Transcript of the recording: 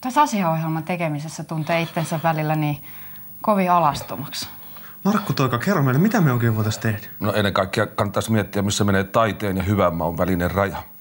Tässä asiaohjelman tekemisessä tuntee itsensä välillä niin kovin alastumaksi. Markku Toika, kerro meille, mitä me oikein voitaisiin tehdä? No ennen kaikkea kannattaisi miettiä, missä menee taiteen ja hyvän maun välinen raja.